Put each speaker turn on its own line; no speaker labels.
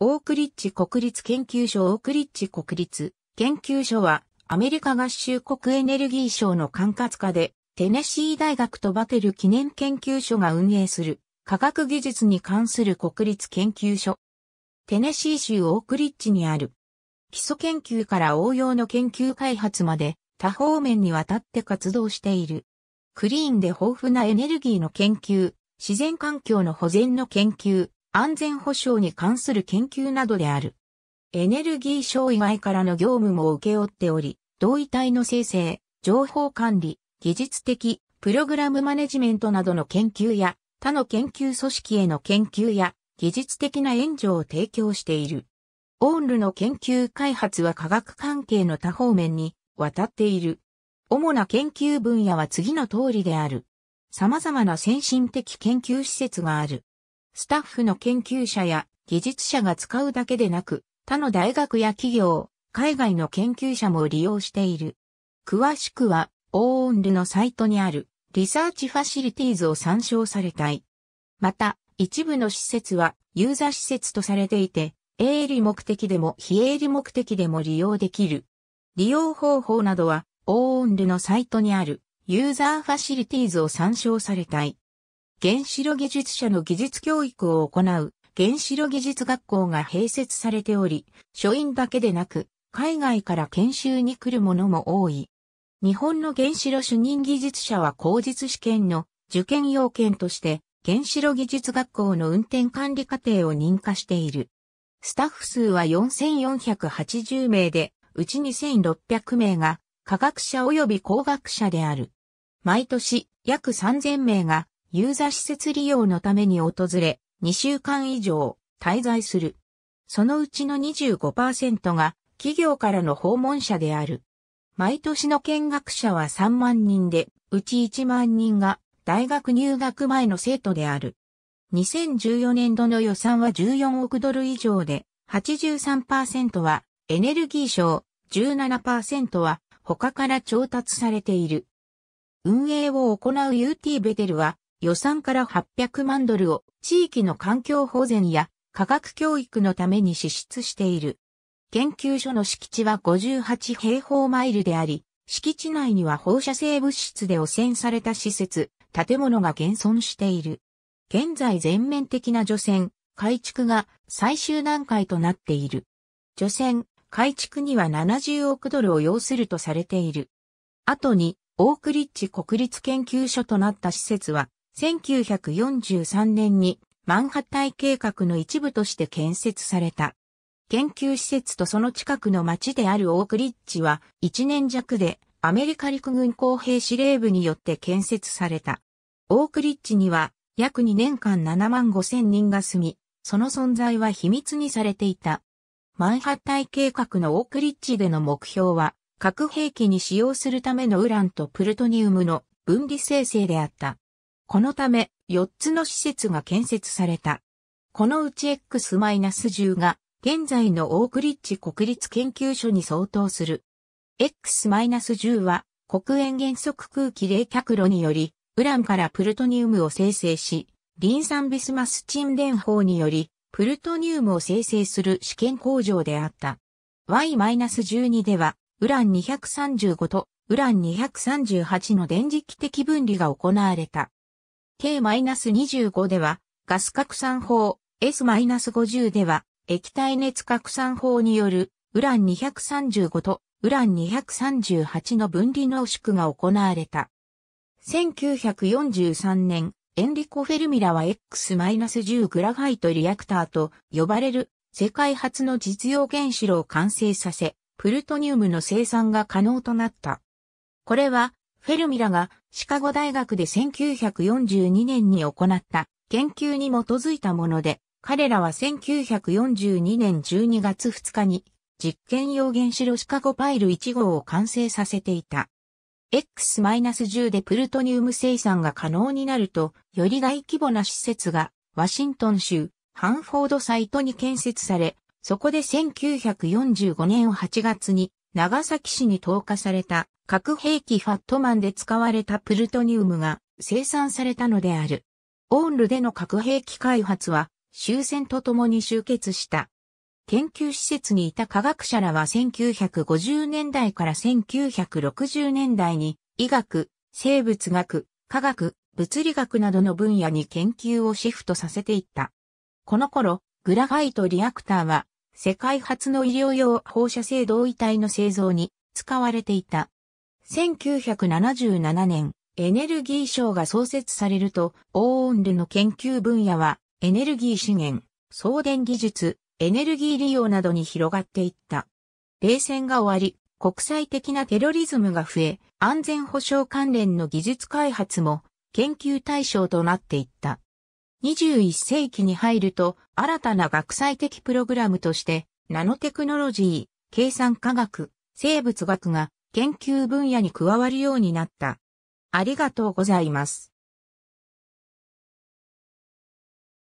オークリッチ国立研究所オークリッチ国立研究所はアメリカ合衆国エネルギー省の管轄下でテネシー大学とバテル記念研究所が運営する科学技術に関する国立研究所。テネシー州オークリッチにある基礎研究から応用の研究開発まで多方面にわたって活動している。クリーンで豊富なエネルギーの研究、自然環境の保全の研究、安全保障に関する研究などである。エネルギー省以外からの業務も受け負っており、同位体の生成、情報管理、技術的、プログラムマネジメントなどの研究や、他の研究組織への研究や、技術的な援助を提供している。オンルの研究開発は科学関係の多方面に渡っている。主な研究分野は次の通りである。様々な先進的研究施設がある。スタッフの研究者や技術者が使うだけでなく、他の大学や企業、海外の研究者も利用している。詳しくは、オーンルのサイトにあるリサーチファシリティーズを参照されたい。また、一部の施設はユーザー施設とされていて、営利目的でも非営利目的でも利用できる。利用方法などは、オーンルのサイトにあるユーザーファシリティーズを参照されたい。原子炉技術者の技術教育を行う原子炉技術学校が併設されており、書院だけでなく、海外から研修に来るものも多い。日本の原子炉主任技術者は工実試験の受験要件として、原子炉技術学校の運転管理課程を認可している。スタッフ数は4480名で、うち2600名が科学者及び工学者である。毎年約3000名がユーザ施設利用のために訪れ、2週間以上滞在する。そのうちの25%が企業からの訪問者である。毎年の見学者は3万人で、うち1万人が大学入学前の生徒である。2014年度の予算は14億ドル以上で、83%はエネルギー省、17%は他から調達されている。運営を行う UT ベテルは予算から800万ドルを地域の環境保全や科学教育のために支出している。研究所の敷地は58平方マイルであり、敷地内には放射性物質で汚染された施設、建物が現存している。現在全面的な除染、改築が最終段階となっている。除染、改築には70億ドルを要するとされている。後に、オークリッジ国立研究所となった施設は、1943年にマンハッタイ計画の一部として建設された。研究施設とその近くの町であるオークリッジは1年弱でアメリカ陸軍工兵司令部によって建設された。オークリッジには約2年間7万5千人が住み、その存在は秘密にされていた。マンハッタイ計画のオークリッジでの目標は核兵器に使用するためのウランとプルトニウムの分離生成であった。このため、4つの施設が建設された。このうち X-10 が、現在のオークリッチ国立研究所に相当する。X-10 は、黒煙原則空気冷却炉により、ウランからプルトニウムを生成し、リン酸ビスマス沈殿法により、プルトニウムを生成する試験工場であった。Y-12 では、ウラン235とウラン238の電磁気的分離が行われた。K-25 では、ガス拡散法、S-50 では、液体熱拡散法による、ウラン235とウラン238の分離濃縮が行われた。1943年、エンリコ・フェルミラは X-10 グラファイトリアクターと呼ばれる世界初の実用原子炉を完成させ、プルトニウムの生産が可能となった。これはフェルミラがシカゴ大学で1942年に行った研究に基づいたもので、彼らは1942年12月2日に実験用原子炉シカゴパイル1号を完成させていた。X-10 でプルトニウム生産が可能になると、より大規模な施設がワシントン州ハンフォードサイトに建設され、そこで1945年8月に長崎市に投下された核兵器ファットマンで使われたプルトニウムが生産されたのである。オンルでの核兵器開発は終戦とともに終結した。研究施設にいた科学者らは1950年代から1960年代に医学、生物学、科学、物理学などの分野に研究をシフトさせていった。この頃、グラファイトリアクターは世界初の医療用放射性同位体の製造に使われていた。1977年、エネルギー省が創設されると、オーンルの研究分野は、エネルギー資源、送電技術、エネルギー利用などに広がっていった。冷戦が終わり、国際的なテロリズムが増え、安全保障関連の技術開発も研究対象となっていった。21世紀に入ると、新たな学際的プログラムとして、ナノテクノロジー、計算科学、生物学が研究分野に加わるようになった。ありがとうございます。